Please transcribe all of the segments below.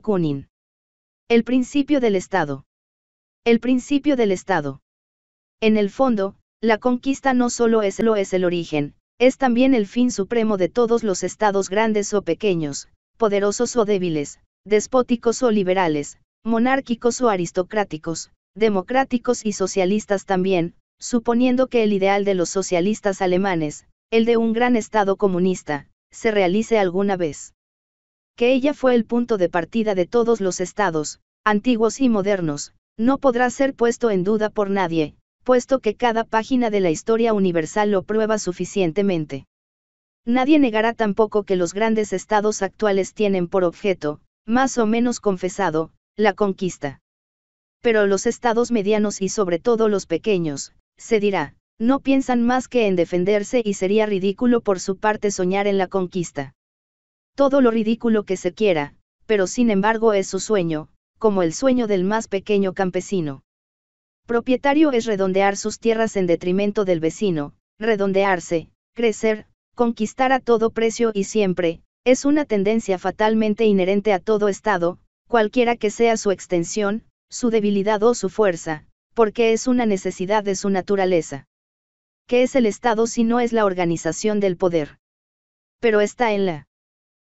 Kunin. El principio del Estado. El principio del Estado. En el fondo, la conquista no solo es lo es el origen, es también el fin supremo de todos los estados grandes o pequeños, poderosos o débiles, despóticos o liberales, monárquicos o aristocráticos, democráticos y socialistas también, suponiendo que el ideal de los socialistas alemanes, el de un gran Estado comunista, se realice alguna vez que ella fue el punto de partida de todos los estados, antiguos y modernos, no podrá ser puesto en duda por nadie, puesto que cada página de la historia universal lo prueba suficientemente. Nadie negará tampoco que los grandes estados actuales tienen por objeto, más o menos confesado, la conquista. Pero los estados medianos y sobre todo los pequeños, se dirá, no piensan más que en defenderse y sería ridículo por su parte soñar en la conquista todo lo ridículo que se quiera, pero sin embargo es su sueño, como el sueño del más pequeño campesino. Propietario es redondear sus tierras en detrimento del vecino, redondearse, crecer, conquistar a todo precio y siempre, es una tendencia fatalmente inherente a todo Estado, cualquiera que sea su extensión, su debilidad o su fuerza, porque es una necesidad de su naturaleza. ¿Qué es el Estado si no es la organización del poder? Pero está en la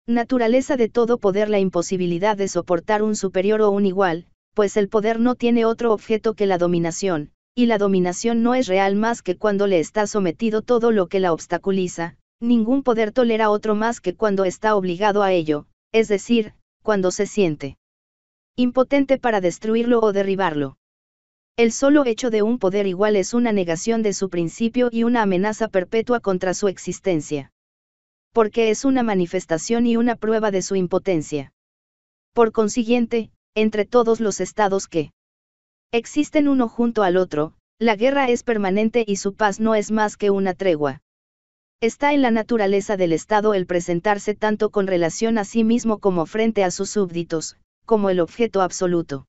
Naturaleza de todo poder la imposibilidad de soportar un superior o un igual, pues el poder no tiene otro objeto que la dominación, y la dominación no es real más que cuando le está sometido todo lo que la obstaculiza, ningún poder tolera otro más que cuando está obligado a ello, es decir, cuando se siente impotente para destruirlo o derribarlo. El solo hecho de un poder igual es una negación de su principio y una amenaza perpetua contra su existencia porque es una manifestación y una prueba de su impotencia. Por consiguiente, entre todos los estados que existen uno junto al otro, la guerra es permanente y su paz no es más que una tregua. Está en la naturaleza del Estado el presentarse tanto con relación a sí mismo como frente a sus súbditos, como el objeto absoluto.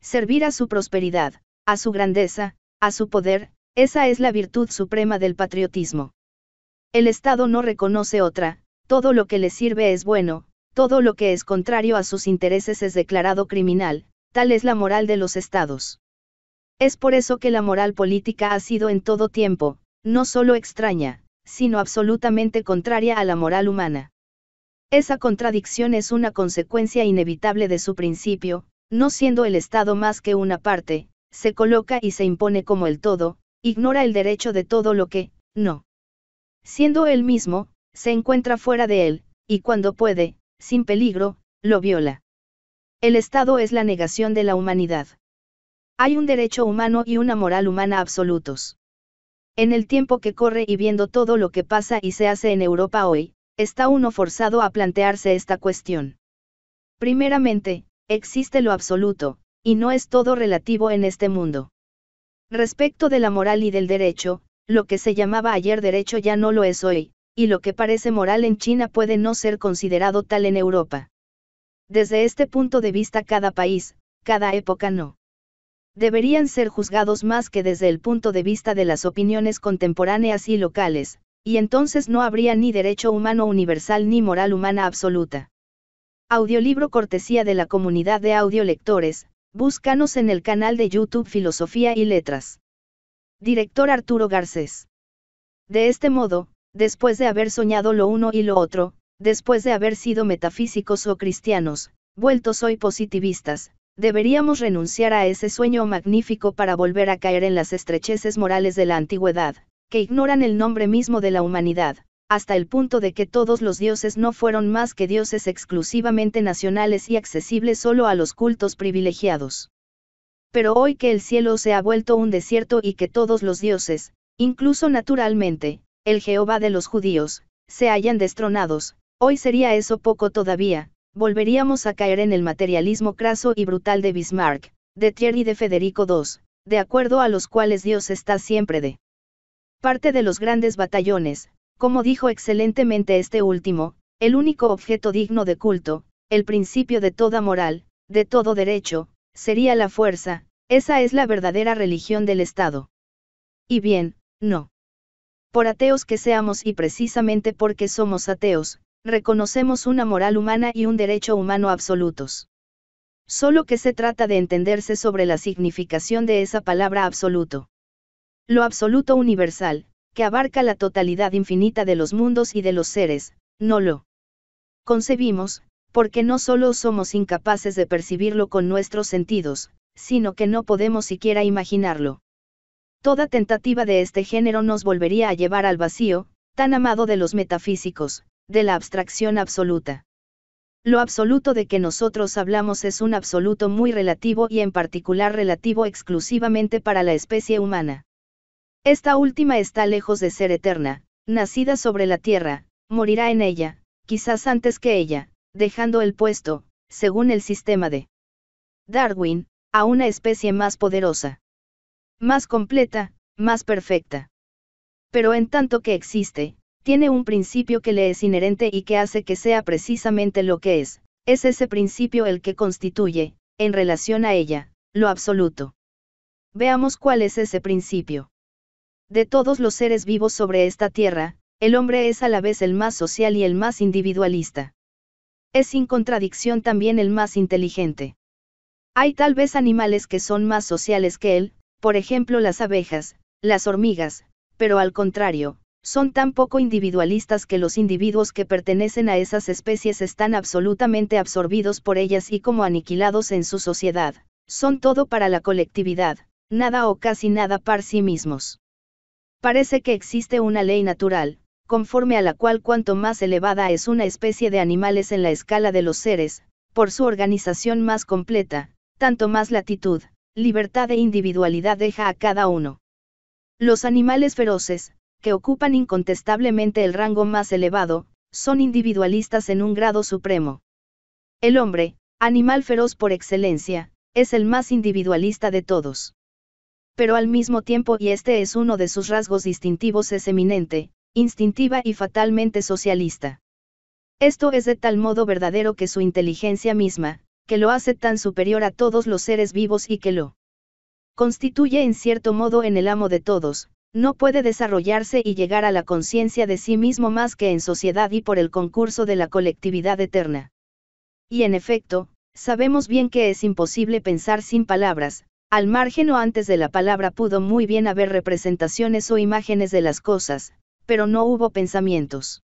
Servir a su prosperidad, a su grandeza, a su poder, esa es la virtud suprema del patriotismo. El Estado no reconoce otra, todo lo que le sirve es bueno, todo lo que es contrario a sus intereses es declarado criminal, tal es la moral de los Estados. Es por eso que la moral política ha sido en todo tiempo, no solo extraña, sino absolutamente contraria a la moral humana. Esa contradicción es una consecuencia inevitable de su principio, no siendo el Estado más que una parte, se coloca y se impone como el todo, ignora el derecho de todo lo que, no Siendo él mismo, se encuentra fuera de él, y cuando puede, sin peligro, lo viola. El Estado es la negación de la humanidad. Hay un derecho humano y una moral humana absolutos. En el tiempo que corre y viendo todo lo que pasa y se hace en Europa hoy, está uno forzado a plantearse esta cuestión. Primeramente, existe lo absoluto, y no es todo relativo en este mundo. Respecto de la moral y del derecho, lo que se llamaba ayer derecho ya no lo es hoy, y lo que parece moral en China puede no ser considerado tal en Europa. Desde este punto de vista cada país, cada época no. Deberían ser juzgados más que desde el punto de vista de las opiniones contemporáneas y locales, y entonces no habría ni derecho humano universal ni moral humana absoluta. Audiolibro cortesía de la comunidad de audiolectores, búscanos en el canal de YouTube Filosofía y Letras. Director Arturo Garcés. De este modo, después de haber soñado lo uno y lo otro, después de haber sido metafísicos o cristianos, vueltos hoy positivistas, deberíamos renunciar a ese sueño magnífico para volver a caer en las estrecheces morales de la antigüedad, que ignoran el nombre mismo de la humanidad, hasta el punto de que todos los dioses no fueron más que dioses exclusivamente nacionales y accesibles solo a los cultos privilegiados pero hoy que el cielo se ha vuelto un desierto y que todos los dioses, incluso naturalmente, el Jehová de los judíos, se hayan destronados, hoy sería eso poco todavía, volveríamos a caer en el materialismo craso y brutal de Bismarck, de Thierry y de Federico II, de acuerdo a los cuales Dios está siempre de parte de los grandes batallones, como dijo excelentemente este último, el único objeto digno de culto, el principio de toda moral, de todo derecho, sería la fuerza, esa es la verdadera religión del Estado. Y bien, no. Por ateos que seamos y precisamente porque somos ateos, reconocemos una moral humana y un derecho humano absolutos. Solo que se trata de entenderse sobre la significación de esa palabra absoluto. Lo absoluto universal, que abarca la totalidad infinita de los mundos y de los seres, no lo concebimos, porque no solo somos incapaces de percibirlo con nuestros sentidos, sino que no podemos siquiera imaginarlo. Toda tentativa de este género nos volvería a llevar al vacío, tan amado de los metafísicos, de la abstracción absoluta. Lo absoluto de que nosotros hablamos es un absoluto muy relativo y en particular relativo exclusivamente para la especie humana. Esta última está lejos de ser eterna, nacida sobre la tierra, morirá en ella, quizás antes que ella, dejando el puesto, según el sistema de Darwin, a una especie más poderosa, más completa, más perfecta. Pero en tanto que existe, tiene un principio que le es inherente y que hace que sea precisamente lo que es, es ese principio el que constituye, en relación a ella, lo absoluto. Veamos cuál es ese principio. De todos los seres vivos sobre esta tierra, el hombre es a la vez el más social y el más individualista es sin contradicción también el más inteligente. Hay tal vez animales que son más sociales que él, por ejemplo las abejas, las hormigas, pero al contrario, son tan poco individualistas que los individuos que pertenecen a esas especies están absolutamente absorbidos por ellas y como aniquilados en su sociedad, son todo para la colectividad, nada o casi nada para sí mismos. Parece que existe una ley natural, conforme a la cual cuanto más elevada es una especie de animales en la escala de los seres, por su organización más completa, tanto más latitud, libertad e individualidad deja a cada uno. Los animales feroces, que ocupan incontestablemente el rango más elevado, son individualistas en un grado supremo. El hombre, animal feroz por excelencia, es el más individualista de todos. Pero al mismo tiempo, y este es uno de sus rasgos distintivos, es eminente, instintiva y fatalmente socialista. Esto es de tal modo verdadero que su inteligencia misma, que lo hace tan superior a todos los seres vivos y que lo constituye en cierto modo en el amo de todos, no puede desarrollarse y llegar a la conciencia de sí mismo más que en sociedad y por el concurso de la colectividad eterna. Y en efecto, sabemos bien que es imposible pensar sin palabras, al margen o antes de la palabra pudo muy bien haber representaciones o imágenes de las cosas, pero no hubo pensamientos.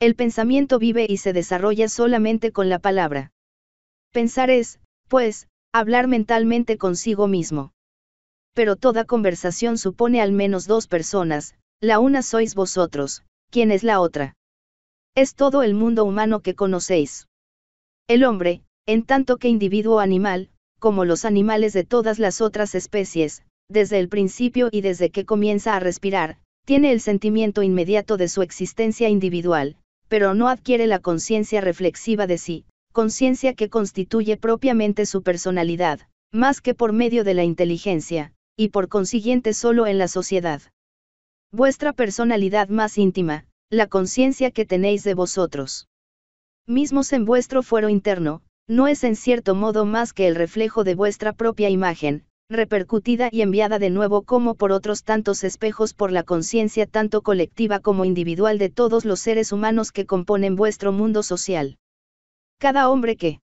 El pensamiento vive y se desarrolla solamente con la palabra. Pensar es, pues, hablar mentalmente consigo mismo. Pero toda conversación supone al menos dos personas, la una sois vosotros, ¿quién es la otra? Es todo el mundo humano que conocéis. El hombre, en tanto que individuo animal, como los animales de todas las otras especies, desde el principio y desde que comienza a respirar, tiene el sentimiento inmediato de su existencia individual, pero no adquiere la conciencia reflexiva de sí, conciencia que constituye propiamente su personalidad, más que por medio de la inteligencia, y por consiguiente solo en la sociedad. Vuestra personalidad más íntima, la conciencia que tenéis de vosotros mismos en vuestro fuero interno, no es en cierto modo más que el reflejo de vuestra propia imagen, repercutida y enviada de nuevo como por otros tantos espejos por la conciencia tanto colectiva como individual de todos los seres humanos que componen vuestro mundo social. Cada hombre que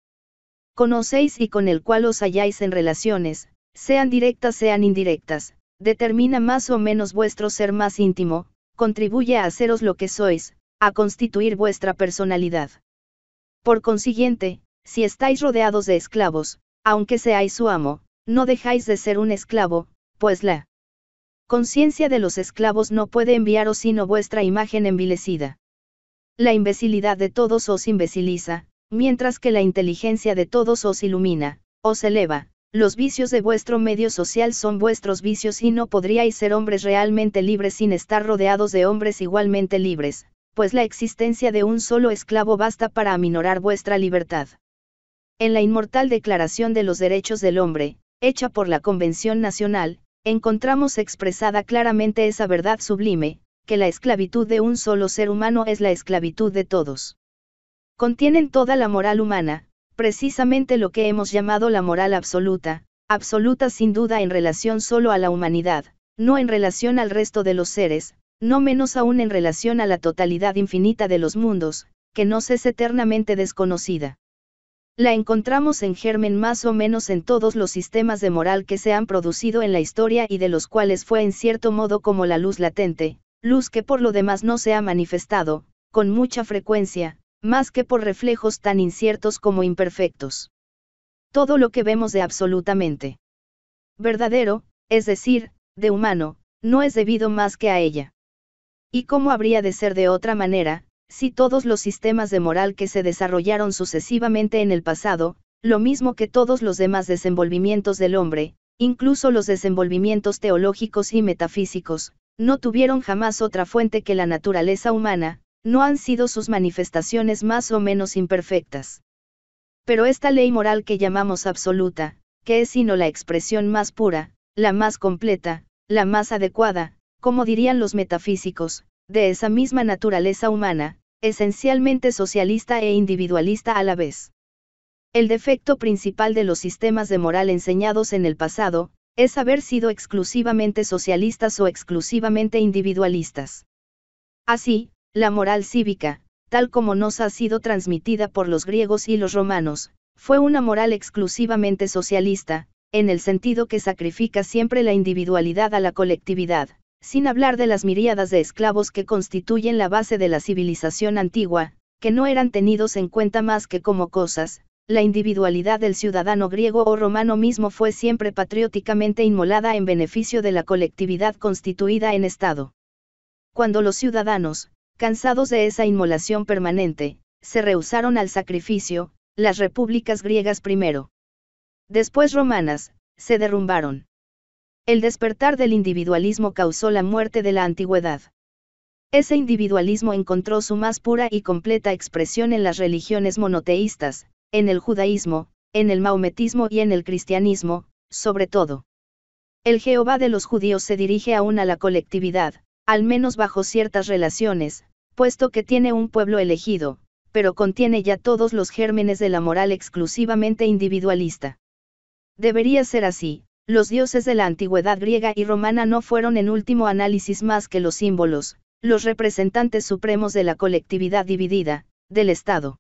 conocéis y con el cual os halláis en relaciones, sean directas sean indirectas, determina más o menos vuestro ser más íntimo, contribuye a haceros lo que sois, a constituir vuestra personalidad. Por consiguiente, si estáis rodeados de esclavos, aunque seáis su amo, no dejáis de ser un esclavo, pues la conciencia de los esclavos no puede enviaros sino vuestra imagen envilecida. La imbecilidad de todos os imbeciliza, mientras que la inteligencia de todos os ilumina, os eleva, los vicios de vuestro medio social son vuestros vicios y no podríais ser hombres realmente libres sin estar rodeados de hombres igualmente libres, pues la existencia de un solo esclavo basta para aminorar vuestra libertad. En la inmortal Declaración de los Derechos del Hombre, hecha por la Convención Nacional, encontramos expresada claramente esa verdad sublime, que la esclavitud de un solo ser humano es la esclavitud de todos. Contienen toda la moral humana, precisamente lo que hemos llamado la moral absoluta, absoluta sin duda en relación solo a la humanidad, no en relación al resto de los seres, no menos aún en relación a la totalidad infinita de los mundos, que nos es eternamente desconocida. La encontramos en germen más o menos en todos los sistemas de moral que se han producido en la historia y de los cuales fue en cierto modo como la luz latente, luz que por lo demás no se ha manifestado, con mucha frecuencia, más que por reflejos tan inciertos como imperfectos. Todo lo que vemos de absolutamente verdadero, es decir, de humano, no es debido más que a ella. ¿Y cómo habría de ser de otra manera, si todos los sistemas de moral que se desarrollaron sucesivamente en el pasado, lo mismo que todos los demás desenvolvimientos del hombre, incluso los desenvolvimientos teológicos y metafísicos, no tuvieron jamás otra fuente que la naturaleza humana, no han sido sus manifestaciones más o menos imperfectas. Pero esta ley moral que llamamos absoluta, que es sino la expresión más pura, la más completa, la más adecuada, como dirían los metafísicos, de esa misma naturaleza humana, esencialmente socialista e individualista a la vez. El defecto principal de los sistemas de moral enseñados en el pasado, es haber sido exclusivamente socialistas o exclusivamente individualistas. Así, la moral cívica, tal como nos ha sido transmitida por los griegos y los romanos, fue una moral exclusivamente socialista, en el sentido que sacrifica siempre la individualidad a la colectividad sin hablar de las miríadas de esclavos que constituyen la base de la civilización antigua, que no eran tenidos en cuenta más que como cosas, la individualidad del ciudadano griego o romano mismo fue siempre patrióticamente inmolada en beneficio de la colectividad constituida en Estado. Cuando los ciudadanos, cansados de esa inmolación permanente, se rehusaron al sacrificio, las repúblicas griegas primero, después romanas, se derrumbaron. El despertar del individualismo causó la muerte de la antigüedad. Ese individualismo encontró su más pura y completa expresión en las religiones monoteístas, en el judaísmo, en el maometismo y en el cristianismo, sobre todo. El Jehová de los judíos se dirige aún a la colectividad, al menos bajo ciertas relaciones, puesto que tiene un pueblo elegido, pero contiene ya todos los gérmenes de la moral exclusivamente individualista. Debería ser así, los dioses de la antigüedad griega y romana no fueron en último análisis más que los símbolos, los representantes supremos de la colectividad dividida, del Estado.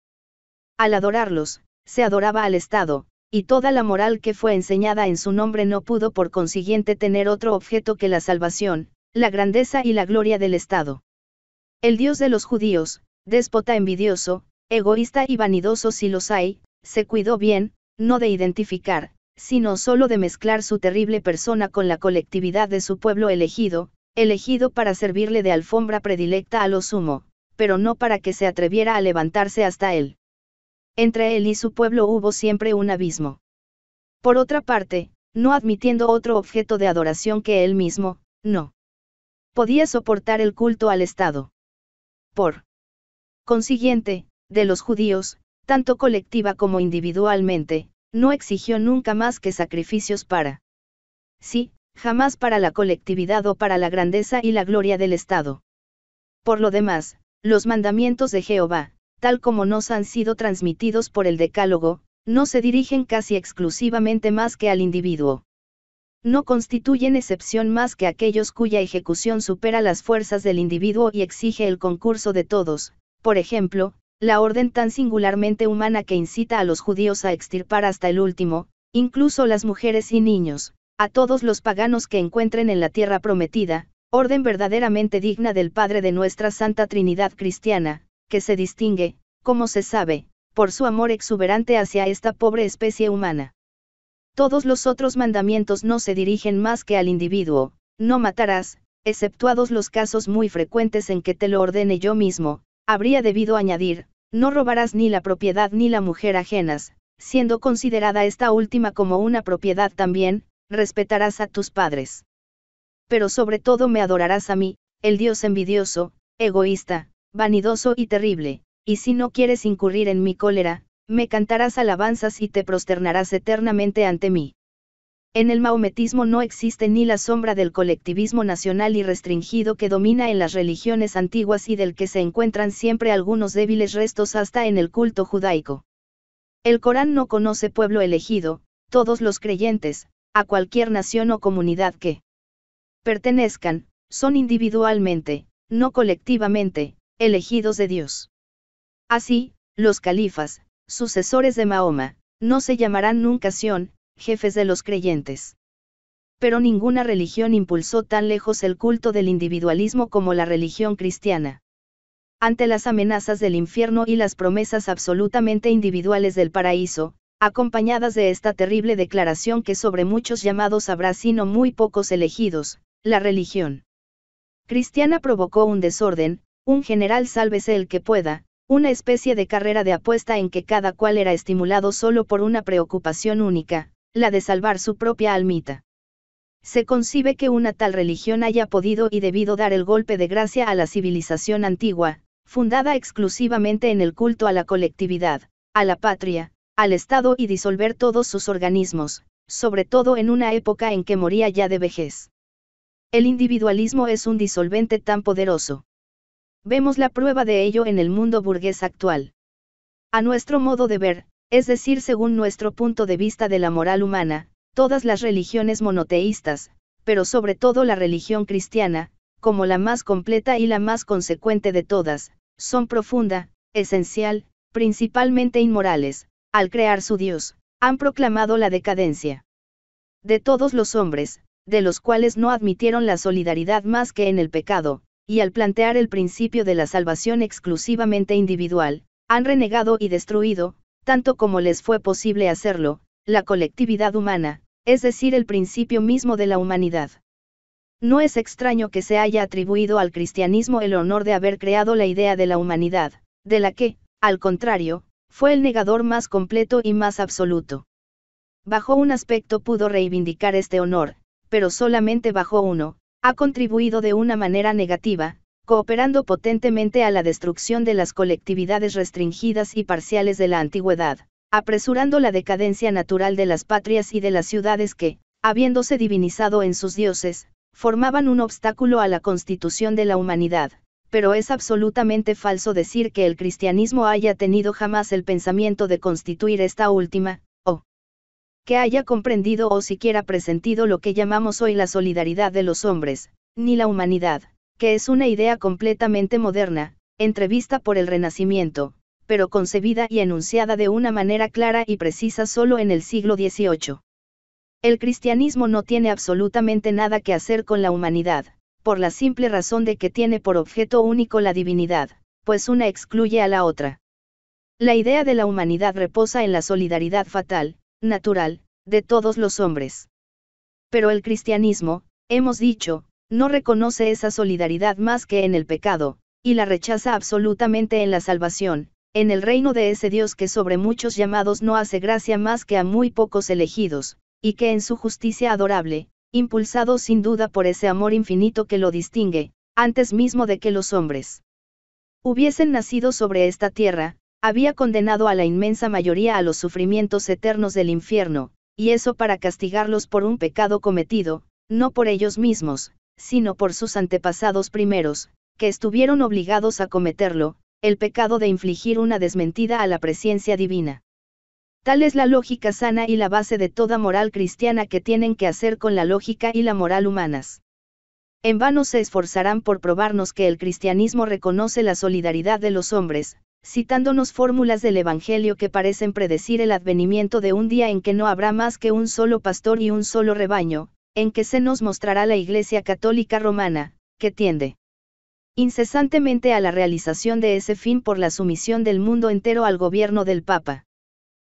Al adorarlos, se adoraba al Estado, y toda la moral que fue enseñada en su nombre no pudo por consiguiente tener otro objeto que la salvación, la grandeza y la gloria del Estado. El Dios de los judíos, déspota envidioso, egoísta y vanidoso si los hay, se cuidó bien, no de identificar, sino solo de mezclar su terrible persona con la colectividad de su pueblo elegido, elegido para servirle de alfombra predilecta a lo sumo, pero no para que se atreviera a levantarse hasta él. Entre él y su pueblo hubo siempre un abismo. Por otra parte, no admitiendo otro objeto de adoración que él mismo, no podía soportar el culto al Estado. Por consiguiente, de los judíos, tanto colectiva como individualmente, no exigió nunca más que sacrificios para. Sí, jamás para la colectividad o para la grandeza y la gloria del Estado. Por lo demás, los mandamientos de Jehová, tal como nos han sido transmitidos por el Decálogo, no se dirigen casi exclusivamente más que al individuo. No constituyen excepción más que aquellos cuya ejecución supera las fuerzas del individuo y exige el concurso de todos, por ejemplo, la orden tan singularmente humana que incita a los judíos a extirpar hasta el último, incluso las mujeres y niños, a todos los paganos que encuentren en la tierra prometida, orden verdaderamente digna del Padre de nuestra Santa Trinidad Cristiana, que se distingue, como se sabe, por su amor exuberante hacia esta pobre especie humana. Todos los otros mandamientos no se dirigen más que al individuo, no matarás, exceptuados los casos muy frecuentes en que te lo ordene yo mismo, Habría debido añadir, no robarás ni la propiedad ni la mujer ajenas, siendo considerada esta última como una propiedad también, respetarás a tus padres. Pero sobre todo me adorarás a mí, el Dios envidioso, egoísta, vanidoso y terrible, y si no quieres incurrir en mi cólera, me cantarás alabanzas y te prosternarás eternamente ante mí. En el maometismo no existe ni la sombra del colectivismo nacional y restringido que domina en las religiones antiguas y del que se encuentran siempre algunos débiles restos hasta en el culto judaico. El Corán no conoce pueblo elegido, todos los creyentes, a cualquier nación o comunidad que pertenezcan, son individualmente, no colectivamente, elegidos de Dios. Así, los califas, sucesores de Mahoma, no se llamarán nunca Sion, jefes de los creyentes. Pero ninguna religión impulsó tan lejos el culto del individualismo como la religión cristiana. Ante las amenazas del infierno y las promesas absolutamente individuales del paraíso, acompañadas de esta terrible declaración que sobre muchos llamados habrá sino muy pocos elegidos, la religión cristiana provocó un desorden, un general sálvese el que pueda, una especie de carrera de apuesta en que cada cual era estimulado solo por una preocupación única, la de salvar su propia almita. Se concibe que una tal religión haya podido y debido dar el golpe de gracia a la civilización antigua, fundada exclusivamente en el culto a la colectividad, a la patria, al Estado y disolver todos sus organismos, sobre todo en una época en que moría ya de vejez. El individualismo es un disolvente tan poderoso. Vemos la prueba de ello en el mundo burgués actual. A nuestro modo de ver, es decir, según nuestro punto de vista de la moral humana, todas las religiones monoteístas, pero sobre todo la religión cristiana, como la más completa y la más consecuente de todas, son profunda, esencial, principalmente inmorales, al crear su Dios, han proclamado la decadencia. De todos los hombres, de los cuales no admitieron la solidaridad más que en el pecado, y al plantear el principio de la salvación exclusivamente individual, han renegado y destruido, tanto como les fue posible hacerlo, la colectividad humana, es decir, el principio mismo de la humanidad. No es extraño que se haya atribuido al cristianismo el honor de haber creado la idea de la humanidad, de la que, al contrario, fue el negador más completo y más absoluto. Bajo un aspecto pudo reivindicar este honor, pero solamente bajo uno, ha contribuido de una manera negativa, cooperando potentemente a la destrucción de las colectividades restringidas y parciales de la antigüedad, apresurando la decadencia natural de las patrias y de las ciudades que, habiéndose divinizado en sus dioses, formaban un obstáculo a la constitución de la humanidad, pero es absolutamente falso decir que el cristianismo haya tenido jamás el pensamiento de constituir esta última, o que haya comprendido o siquiera presentido lo que llamamos hoy la solidaridad de los hombres, ni la humanidad que es una idea completamente moderna, entrevista por el Renacimiento, pero concebida y enunciada de una manera clara y precisa solo en el siglo XVIII. El cristianismo no tiene absolutamente nada que hacer con la humanidad, por la simple razón de que tiene por objeto único la divinidad, pues una excluye a la otra. La idea de la humanidad reposa en la solidaridad fatal, natural, de todos los hombres. Pero el cristianismo, hemos dicho, no reconoce esa solidaridad más que en el pecado, y la rechaza absolutamente en la salvación, en el reino de ese Dios que sobre muchos llamados no hace gracia más que a muy pocos elegidos, y que en su justicia adorable, impulsado sin duda por ese amor infinito que lo distingue, antes mismo de que los hombres hubiesen nacido sobre esta tierra, había condenado a la inmensa mayoría a los sufrimientos eternos del infierno, y eso para castigarlos por un pecado cometido, no por ellos mismos, sino por sus antepasados primeros, que estuvieron obligados a cometerlo, el pecado de infligir una desmentida a la presencia divina. Tal es la lógica sana y la base de toda moral cristiana que tienen que hacer con la lógica y la moral humanas. En vano se esforzarán por probarnos que el cristianismo reconoce la solidaridad de los hombres, citándonos fórmulas del Evangelio que parecen predecir el advenimiento de un día en que no habrá más que un solo pastor y un solo rebaño, en que se nos mostrará la Iglesia Católica Romana, que tiende incesantemente a la realización de ese fin por la sumisión del mundo entero al gobierno del Papa.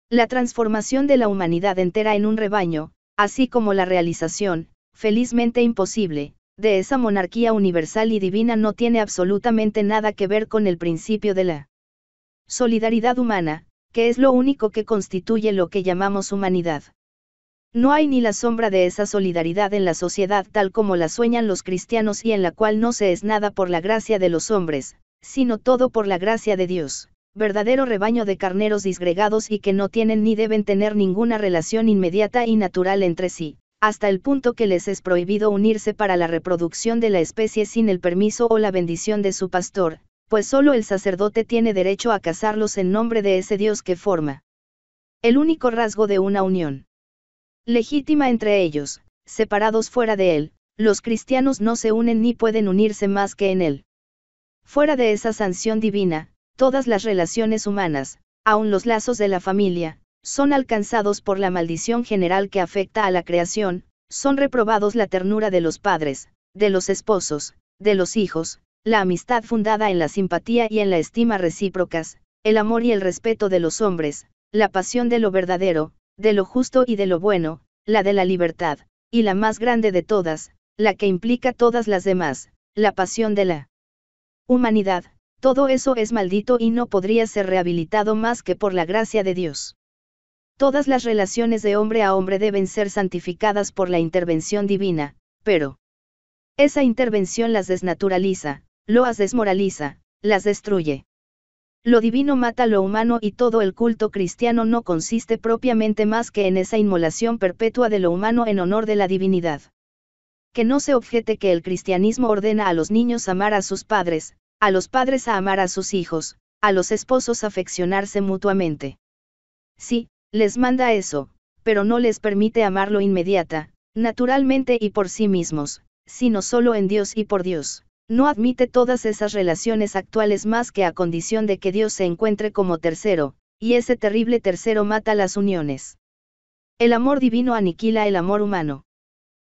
La transformación de la humanidad entera en un rebaño, así como la realización, felizmente imposible, de esa monarquía universal y divina no tiene absolutamente nada que ver con el principio de la solidaridad humana, que es lo único que constituye lo que llamamos humanidad. No hay ni la sombra de esa solidaridad en la sociedad tal como la sueñan los cristianos y en la cual no se es nada por la gracia de los hombres, sino todo por la gracia de Dios, verdadero rebaño de carneros disgregados y que no tienen ni deben tener ninguna relación inmediata y natural entre sí, hasta el punto que les es prohibido unirse para la reproducción de la especie sin el permiso o la bendición de su pastor, pues solo el sacerdote tiene derecho a casarlos en nombre de ese Dios que forma. El único rasgo de una unión legítima entre ellos, separados fuera de él, los cristianos no se unen ni pueden unirse más que en él. Fuera de esa sanción divina, todas las relaciones humanas, aun los lazos de la familia, son alcanzados por la maldición general que afecta a la creación, son reprobados la ternura de los padres, de los esposos, de los hijos, la amistad fundada en la simpatía y en la estima recíprocas, el amor y el respeto de los hombres, la pasión de lo verdadero, de lo justo y de lo bueno, la de la libertad, y la más grande de todas, la que implica todas las demás, la pasión de la humanidad, todo eso es maldito y no podría ser rehabilitado más que por la gracia de Dios. Todas las relaciones de hombre a hombre deben ser santificadas por la intervención divina, pero esa intervención las desnaturaliza, las desmoraliza, las destruye. Lo divino mata lo humano y todo el culto cristiano no consiste propiamente más que en esa inmolación perpetua de lo humano en honor de la divinidad. Que no se objete que el cristianismo ordena a los niños amar a sus padres, a los padres a amar a sus hijos, a los esposos afeccionarse mutuamente. Sí, les manda eso, pero no les permite amarlo inmediata, naturalmente y por sí mismos, sino solo en Dios y por Dios. No admite todas esas relaciones actuales más que a condición de que Dios se encuentre como tercero, y ese terrible tercero mata las uniones. El amor divino aniquila el amor humano.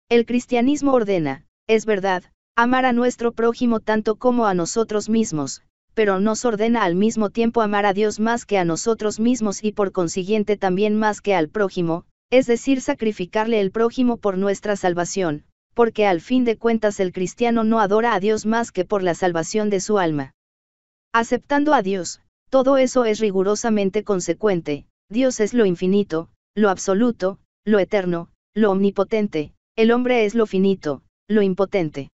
El cristianismo ordena, es verdad, amar a nuestro prójimo tanto como a nosotros mismos, pero nos ordena al mismo tiempo amar a Dios más que a nosotros mismos y por consiguiente también más que al prójimo, es decir, sacrificarle el prójimo por nuestra salvación, porque al fin de cuentas el cristiano no adora a Dios más que por la salvación de su alma. Aceptando a Dios, todo eso es rigurosamente consecuente, Dios es lo infinito, lo absoluto, lo eterno, lo omnipotente, el hombre es lo finito, lo impotente.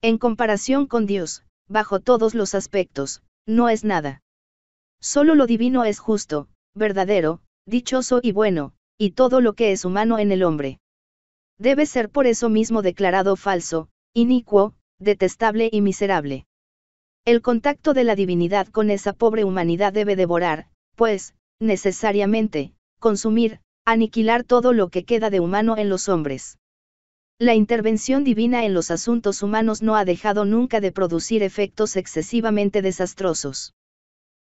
En comparación con Dios, bajo todos los aspectos, no es nada. Solo lo divino es justo, verdadero, dichoso y bueno, y todo lo que es humano en el hombre debe ser por eso mismo declarado falso, inicuo, detestable y miserable. El contacto de la divinidad con esa pobre humanidad debe devorar, pues, necesariamente, consumir, aniquilar todo lo que queda de humano en los hombres. La intervención divina en los asuntos humanos no ha dejado nunca de producir efectos excesivamente desastrosos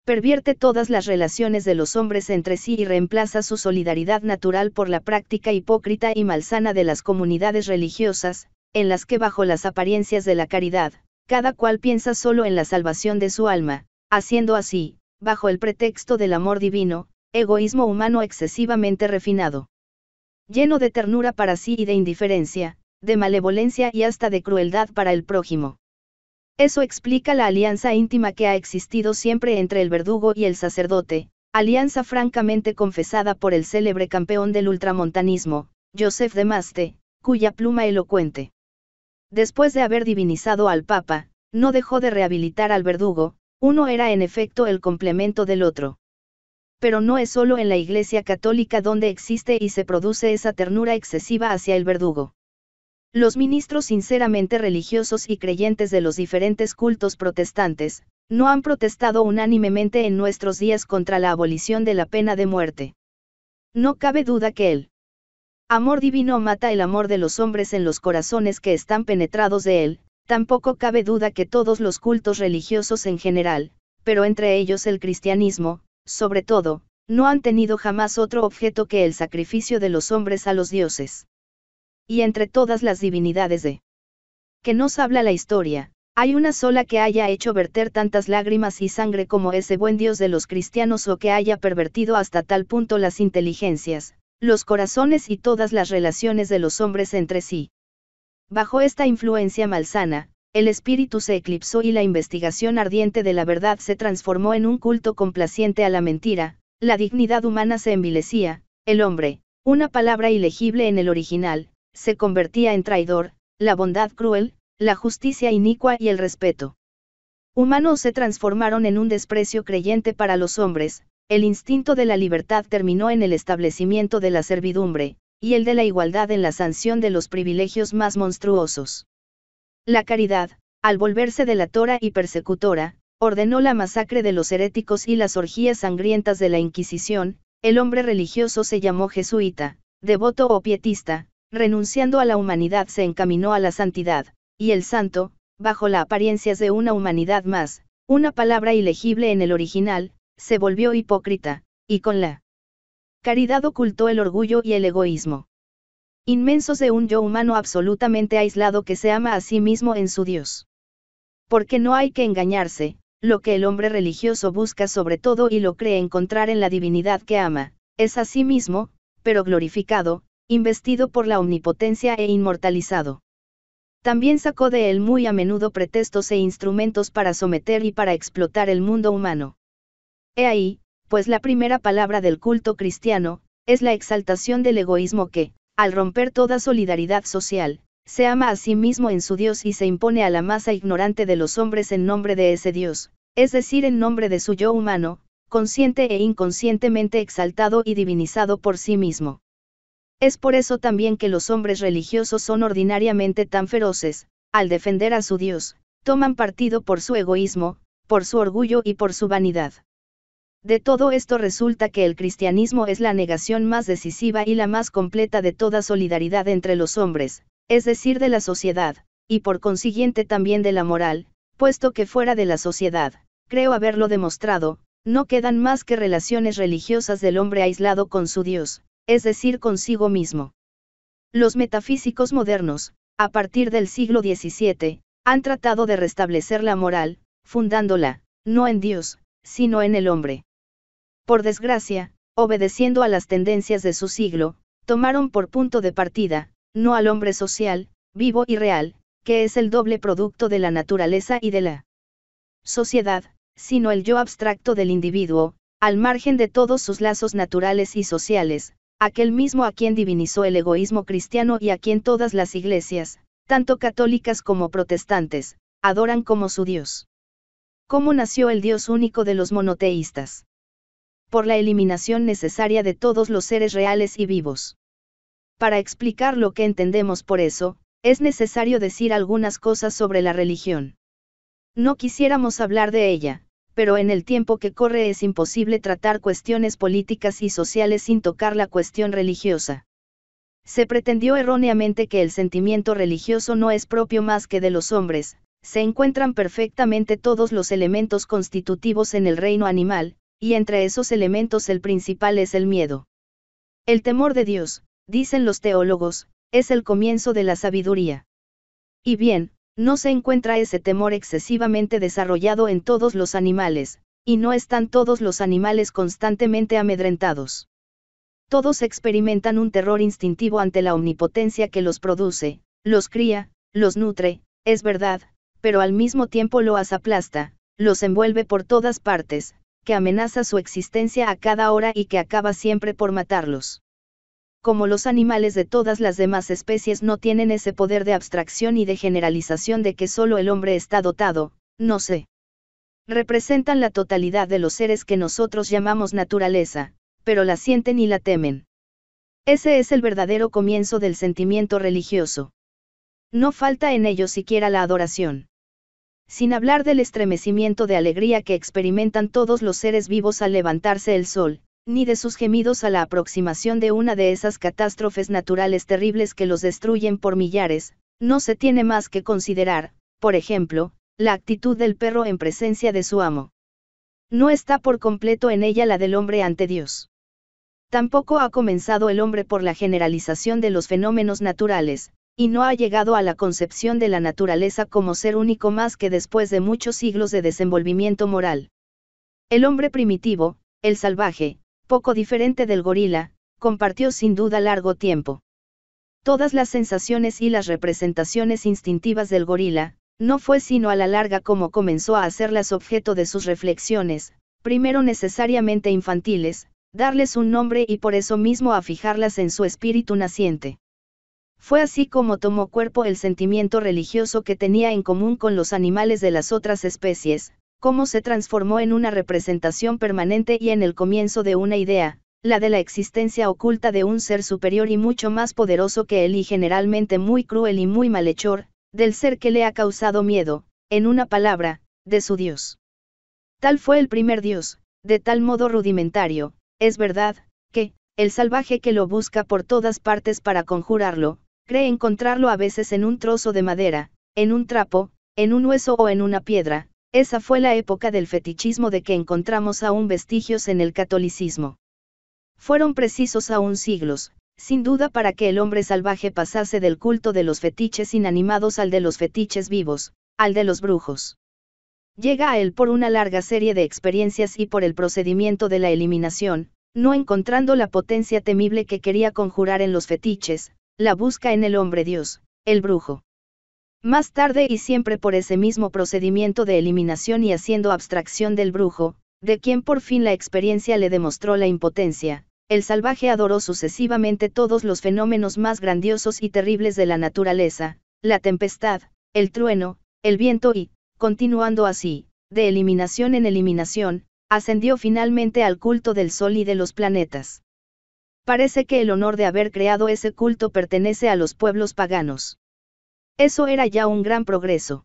pervierte todas las relaciones de los hombres entre sí y reemplaza su solidaridad natural por la práctica hipócrita y malsana de las comunidades religiosas, en las que bajo las apariencias de la caridad, cada cual piensa solo en la salvación de su alma, haciendo así, bajo el pretexto del amor divino, egoísmo humano excesivamente refinado. Lleno de ternura para sí y de indiferencia, de malevolencia y hasta de crueldad para el prójimo. Eso explica la alianza íntima que ha existido siempre entre el verdugo y el sacerdote, alianza francamente confesada por el célebre campeón del ultramontanismo, Joseph de Maste, cuya pluma elocuente. Después de haber divinizado al Papa, no dejó de rehabilitar al verdugo, uno era en efecto el complemento del otro. Pero no es solo en la Iglesia Católica donde existe y se produce esa ternura excesiva hacia el verdugo. Los ministros sinceramente religiosos y creyentes de los diferentes cultos protestantes, no han protestado unánimemente en nuestros días contra la abolición de la pena de muerte. No cabe duda que el amor divino mata el amor de los hombres en los corazones que están penetrados de él, tampoco cabe duda que todos los cultos religiosos en general, pero entre ellos el cristianismo, sobre todo, no han tenido jamás otro objeto que el sacrificio de los hombres a los dioses y entre todas las divinidades de que nos habla la historia, hay una sola que haya hecho verter tantas lágrimas y sangre como ese buen Dios de los cristianos o que haya pervertido hasta tal punto las inteligencias, los corazones y todas las relaciones de los hombres entre sí. Bajo esta influencia malsana, el espíritu se eclipsó y la investigación ardiente de la verdad se transformó en un culto complaciente a la mentira, la dignidad humana se envilecía, el hombre, una palabra ilegible en el original, se convertía en traidor, la bondad cruel, la justicia inicua y el respeto. Humanos se transformaron en un desprecio creyente para los hombres, el instinto de la libertad terminó en el establecimiento de la servidumbre, y el de la igualdad en la sanción de los privilegios más monstruosos. La caridad, al volverse delatora y persecutora, ordenó la masacre de los heréticos y las orgías sangrientas de la Inquisición, el hombre religioso se llamó jesuita, devoto o pietista, renunciando a la humanidad se encaminó a la santidad, y el santo, bajo la apariencias de una humanidad más, una palabra ilegible en el original, se volvió hipócrita, y con la caridad ocultó el orgullo y el egoísmo. Inmensos de un yo humano absolutamente aislado que se ama a sí mismo en su Dios. Porque no hay que engañarse, lo que el hombre religioso busca sobre todo y lo cree encontrar en la divinidad que ama, es a sí mismo, pero glorificado, investido por la omnipotencia e inmortalizado. También sacó de él muy a menudo pretextos e instrumentos para someter y para explotar el mundo humano. He ahí, pues la primera palabra del culto cristiano, es la exaltación del egoísmo que, al romper toda solidaridad social, se ama a sí mismo en su Dios y se impone a la masa ignorante de los hombres en nombre de ese Dios, es decir, en nombre de su yo humano, consciente e inconscientemente exaltado y divinizado por sí mismo. Es por eso también que los hombres religiosos son ordinariamente tan feroces, al defender a su Dios, toman partido por su egoísmo, por su orgullo y por su vanidad. De todo esto resulta que el cristianismo es la negación más decisiva y la más completa de toda solidaridad entre los hombres, es decir, de la sociedad, y por consiguiente también de la moral, puesto que fuera de la sociedad, creo haberlo demostrado, no quedan más que relaciones religiosas del hombre aislado con su Dios, es decir, consigo mismo. Los metafísicos modernos, a partir del siglo XVII, han tratado de restablecer la moral, fundándola, no en Dios, sino en el hombre. Por desgracia, obedeciendo a las tendencias de su siglo, tomaron por punto de partida, no al hombre social, vivo y real, que es el doble producto de la naturaleza y de la sociedad, sino el yo abstracto del individuo, al margen de todos sus lazos naturales y sociales, aquel mismo a quien divinizó el egoísmo cristiano y a quien todas las iglesias, tanto católicas como protestantes, adoran como su Dios. ¿Cómo nació el Dios único de los monoteístas? Por la eliminación necesaria de todos los seres reales y vivos. Para explicar lo que entendemos por eso, es necesario decir algunas cosas sobre la religión. No quisiéramos hablar de ella, pero en el tiempo que corre es imposible tratar cuestiones políticas y sociales sin tocar la cuestión religiosa. Se pretendió erróneamente que el sentimiento religioso no es propio más que de los hombres, se encuentran perfectamente todos los elementos constitutivos en el reino animal, y entre esos elementos el principal es el miedo. El temor de Dios, dicen los teólogos, es el comienzo de la sabiduría. Y bien, no se encuentra ese temor excesivamente desarrollado en todos los animales, y no están todos los animales constantemente amedrentados. Todos experimentan un terror instintivo ante la omnipotencia que los produce, los cría, los nutre, es verdad, pero al mismo tiempo lo aplasta, los envuelve por todas partes, que amenaza su existencia a cada hora y que acaba siempre por matarlos como los animales de todas las demás especies no tienen ese poder de abstracción y de generalización de que solo el hombre está dotado, no sé. Representan la totalidad de los seres que nosotros llamamos naturaleza, pero la sienten y la temen. Ese es el verdadero comienzo del sentimiento religioso. No falta en ello siquiera la adoración. Sin hablar del estremecimiento de alegría que experimentan todos los seres vivos al levantarse el sol, ni de sus gemidos a la aproximación de una de esas catástrofes naturales terribles que los destruyen por millares, no se tiene más que considerar, por ejemplo, la actitud del perro en presencia de su amo. No está por completo en ella la del hombre ante Dios. Tampoco ha comenzado el hombre por la generalización de los fenómenos naturales, y no ha llegado a la concepción de la naturaleza como ser único más que después de muchos siglos de desenvolvimiento moral. El hombre primitivo, el salvaje, poco diferente del gorila, compartió sin duda largo tiempo. Todas las sensaciones y las representaciones instintivas del gorila, no fue sino a la larga como comenzó a hacerlas objeto de sus reflexiones, primero necesariamente infantiles, darles un nombre y por eso mismo a fijarlas en su espíritu naciente. Fue así como tomó cuerpo el sentimiento religioso que tenía en común con los animales de las otras especies, cómo se transformó en una representación permanente y en el comienzo de una idea, la de la existencia oculta de un ser superior y mucho más poderoso que él y generalmente muy cruel y muy malhechor, del ser que le ha causado miedo, en una palabra, de su Dios. Tal fue el primer Dios, de tal modo rudimentario, es verdad, que, el salvaje que lo busca por todas partes para conjurarlo, cree encontrarlo a veces en un trozo de madera, en un trapo, en un hueso o en una piedra, esa fue la época del fetichismo de que encontramos aún vestigios en el catolicismo. Fueron precisos aún siglos, sin duda para que el hombre salvaje pasase del culto de los fetiches inanimados al de los fetiches vivos, al de los brujos. Llega a él por una larga serie de experiencias y por el procedimiento de la eliminación, no encontrando la potencia temible que quería conjurar en los fetiches, la busca en el hombre Dios, el brujo. Más tarde y siempre por ese mismo procedimiento de eliminación y haciendo abstracción del brujo, de quien por fin la experiencia le demostró la impotencia, el salvaje adoró sucesivamente todos los fenómenos más grandiosos y terribles de la naturaleza, la tempestad, el trueno, el viento y, continuando así, de eliminación en eliminación, ascendió finalmente al culto del Sol y de los planetas. Parece que el honor de haber creado ese culto pertenece a los pueblos paganos. Eso era ya un gran progreso.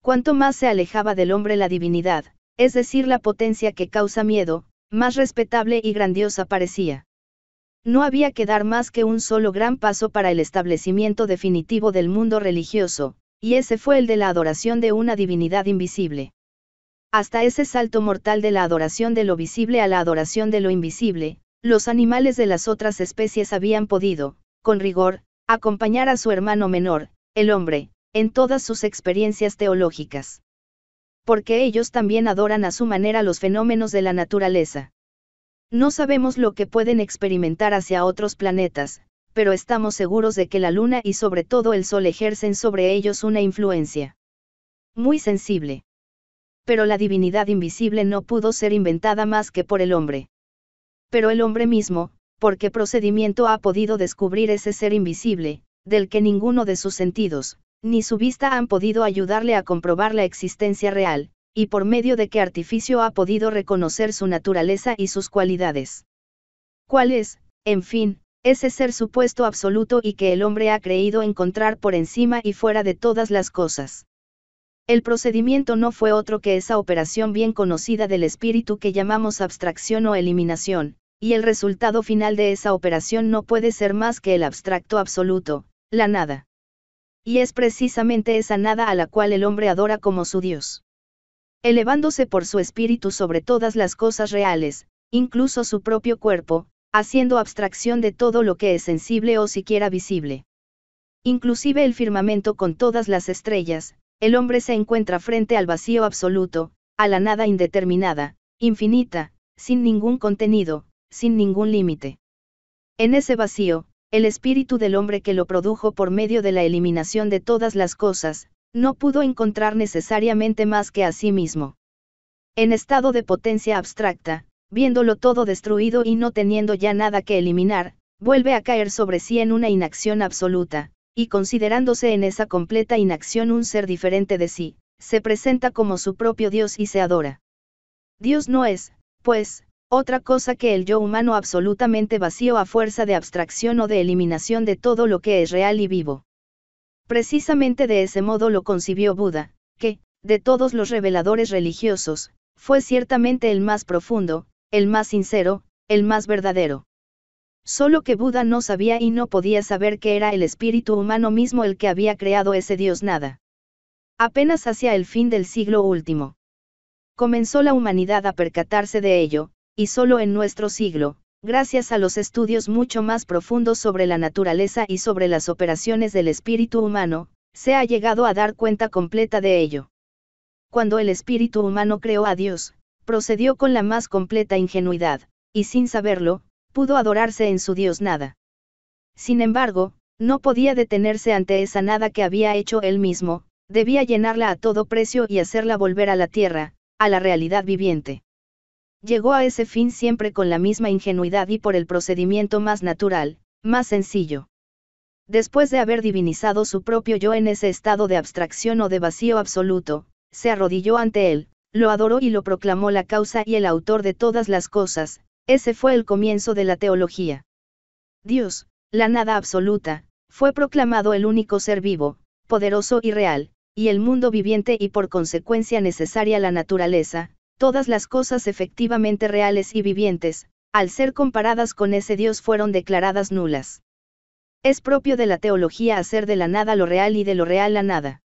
Cuanto más se alejaba del hombre la divinidad, es decir, la potencia que causa miedo, más respetable y grandiosa parecía. No había que dar más que un solo gran paso para el establecimiento definitivo del mundo religioso, y ese fue el de la adoración de una divinidad invisible. Hasta ese salto mortal de la adoración de lo visible a la adoración de lo invisible, los animales de las otras especies habían podido, con rigor, acompañar a su hermano menor, el hombre, en todas sus experiencias teológicas. Porque ellos también adoran a su manera los fenómenos de la naturaleza. No sabemos lo que pueden experimentar hacia otros planetas, pero estamos seguros de que la Luna y sobre todo el Sol ejercen sobre ellos una influencia. Muy sensible. Pero la divinidad invisible no pudo ser inventada más que por el hombre. Pero el hombre mismo, ¿por qué procedimiento ha podido descubrir ese ser invisible, del que ninguno de sus sentidos, ni su vista han podido ayudarle a comprobar la existencia real, y por medio de qué artificio ha podido reconocer su naturaleza y sus cualidades. ¿Cuál es, en fin, ese ser supuesto absoluto y que el hombre ha creído encontrar por encima y fuera de todas las cosas? El procedimiento no fue otro que esa operación bien conocida del espíritu que llamamos abstracción o eliminación, y el resultado final de esa operación no puede ser más que el abstracto absoluto, la nada. Y es precisamente esa nada a la cual el hombre adora como su Dios. Elevándose por su espíritu sobre todas las cosas reales, incluso su propio cuerpo, haciendo abstracción de todo lo que es sensible o siquiera visible. Inclusive el firmamento con todas las estrellas, el hombre se encuentra frente al vacío absoluto, a la nada indeterminada, infinita, sin ningún contenido, sin ningún límite. En ese vacío, el espíritu del hombre que lo produjo por medio de la eliminación de todas las cosas, no pudo encontrar necesariamente más que a sí mismo. En estado de potencia abstracta, viéndolo todo destruido y no teniendo ya nada que eliminar, vuelve a caer sobre sí en una inacción absoluta, y considerándose en esa completa inacción un ser diferente de sí, se presenta como su propio Dios y se adora. Dios no es, pues, otra cosa que el yo humano absolutamente vacío a fuerza de abstracción o de eliminación de todo lo que es real y vivo. Precisamente de ese modo lo concibió Buda, que, de todos los reveladores religiosos, fue ciertamente el más profundo, el más sincero, el más verdadero. Solo que Buda no sabía y no podía saber que era el espíritu humano mismo el que había creado ese Dios nada. Apenas hacia el fin del siglo último. Comenzó la humanidad a percatarse de ello, y solo en nuestro siglo, gracias a los estudios mucho más profundos sobre la naturaleza y sobre las operaciones del espíritu humano, se ha llegado a dar cuenta completa de ello. Cuando el espíritu humano creó a Dios, procedió con la más completa ingenuidad, y sin saberlo, pudo adorarse en su Dios nada. Sin embargo, no podía detenerse ante esa nada que había hecho él mismo, debía llenarla a todo precio y hacerla volver a la tierra, a la realidad viviente. Llegó a ese fin siempre con la misma ingenuidad y por el procedimiento más natural, más sencillo. Después de haber divinizado su propio yo en ese estado de abstracción o de vacío absoluto, se arrodilló ante él, lo adoró y lo proclamó la causa y el autor de todas las cosas, ese fue el comienzo de la teología. Dios, la nada absoluta, fue proclamado el único ser vivo, poderoso y real, y el mundo viviente y por consecuencia necesaria la naturaleza, todas las cosas efectivamente reales y vivientes, al ser comparadas con ese Dios fueron declaradas nulas. Es propio de la teología hacer de la nada lo real y de lo real la nada.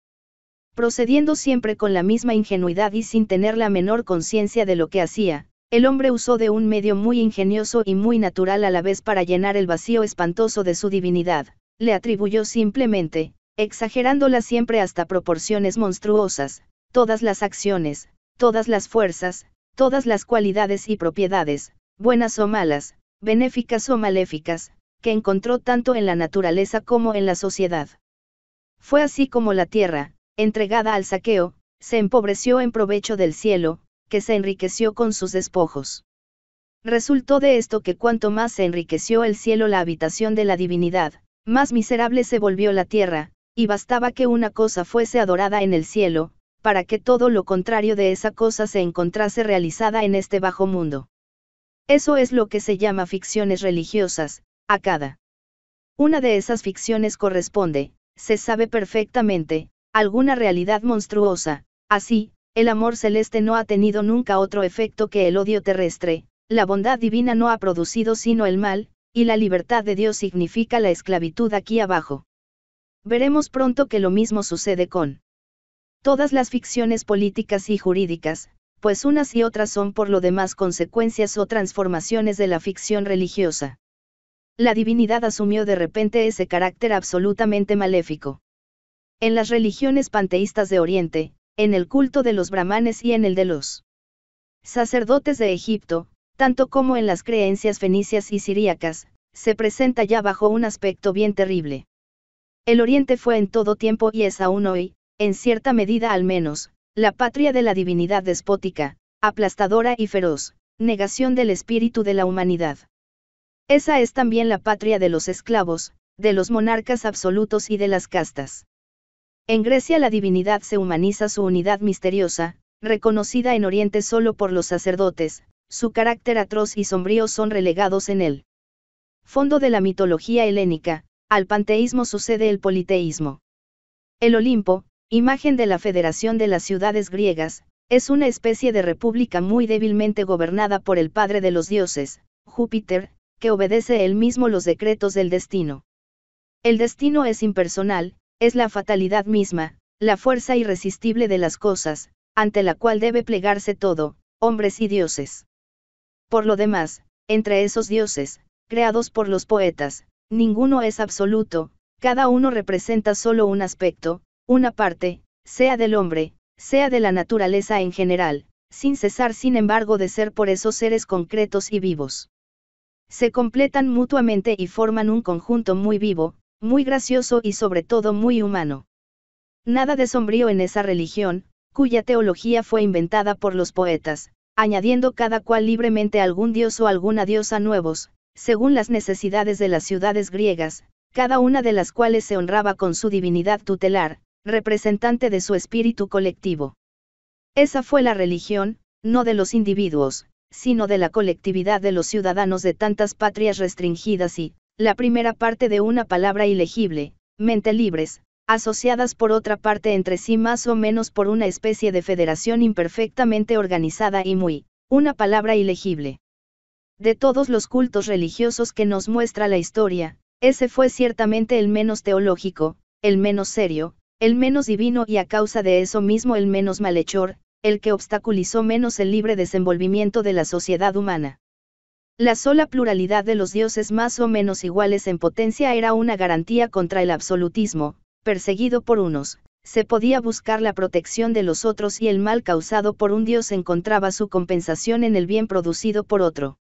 Procediendo siempre con la misma ingenuidad y sin tener la menor conciencia de lo que hacía, el hombre usó de un medio muy ingenioso y muy natural a la vez para llenar el vacío espantoso de su divinidad, le atribuyó simplemente, exagerándola siempre hasta proporciones monstruosas, todas las acciones, todas las fuerzas, todas las cualidades y propiedades, buenas o malas, benéficas o maléficas, que encontró tanto en la naturaleza como en la sociedad. Fue así como la tierra, entregada al saqueo, se empobreció en provecho del cielo, que se enriqueció con sus despojos. Resultó de esto que cuanto más se enriqueció el cielo la habitación de la divinidad, más miserable se volvió la tierra, y bastaba que una cosa fuese adorada en el cielo, para que todo lo contrario de esa cosa se encontrase realizada en este bajo mundo. Eso es lo que se llama ficciones religiosas, a cada. Una de esas ficciones corresponde, se sabe perfectamente, alguna realidad monstruosa, así, el amor celeste no ha tenido nunca otro efecto que el odio terrestre, la bondad divina no ha producido sino el mal, y la libertad de Dios significa la esclavitud aquí abajo. Veremos pronto que lo mismo sucede con Todas las ficciones políticas y jurídicas, pues unas y otras son por lo demás consecuencias o transformaciones de la ficción religiosa. La divinidad asumió de repente ese carácter absolutamente maléfico. En las religiones panteístas de Oriente, en el culto de los brahmanes y en el de los sacerdotes de Egipto, tanto como en las creencias fenicias y siríacas, se presenta ya bajo un aspecto bien terrible. El Oriente fue en todo tiempo y es aún hoy, en cierta medida al menos, la patria de la divinidad despótica, aplastadora y feroz, negación del espíritu de la humanidad. Esa es también la patria de los esclavos, de los monarcas absolutos y de las castas. En Grecia la divinidad se humaniza su unidad misteriosa, reconocida en Oriente solo por los sacerdotes, su carácter atroz y sombrío son relegados en él. Fondo de la mitología helénica, al panteísmo sucede el politeísmo. El Olimpo, Imagen de la Federación de las Ciudades Griegas, es una especie de república muy débilmente gobernada por el Padre de los Dioses, Júpiter, que obedece él mismo los decretos del destino. El destino es impersonal, es la fatalidad misma, la fuerza irresistible de las cosas, ante la cual debe plegarse todo, hombres y dioses. Por lo demás, entre esos dioses, creados por los poetas, ninguno es absoluto, cada uno representa solo un aspecto, una parte, sea del hombre, sea de la naturaleza en general, sin cesar sin embargo de ser por esos seres concretos y vivos. Se completan mutuamente y forman un conjunto muy vivo, muy gracioso y sobre todo muy humano. Nada de sombrío en esa religión, cuya teología fue inventada por los poetas, añadiendo cada cual libremente algún dios o alguna diosa nuevos, según las necesidades de las ciudades griegas, cada una de las cuales se honraba con su divinidad tutelar, representante de su espíritu colectivo. Esa fue la religión, no de los individuos, sino de la colectividad de los ciudadanos de tantas patrias restringidas y, la primera parte de una palabra ilegible, mente libres, asociadas por otra parte entre sí más o menos por una especie de federación imperfectamente organizada y muy, una palabra ilegible. De todos los cultos religiosos que nos muestra la historia, ese fue ciertamente el menos teológico, el menos serio, el menos divino y a causa de eso mismo el menos malhechor, el que obstaculizó menos el libre desenvolvimiento de la sociedad humana. La sola pluralidad de los dioses más o menos iguales en potencia era una garantía contra el absolutismo, perseguido por unos, se podía buscar la protección de los otros y el mal causado por un dios encontraba su compensación en el bien producido por otro.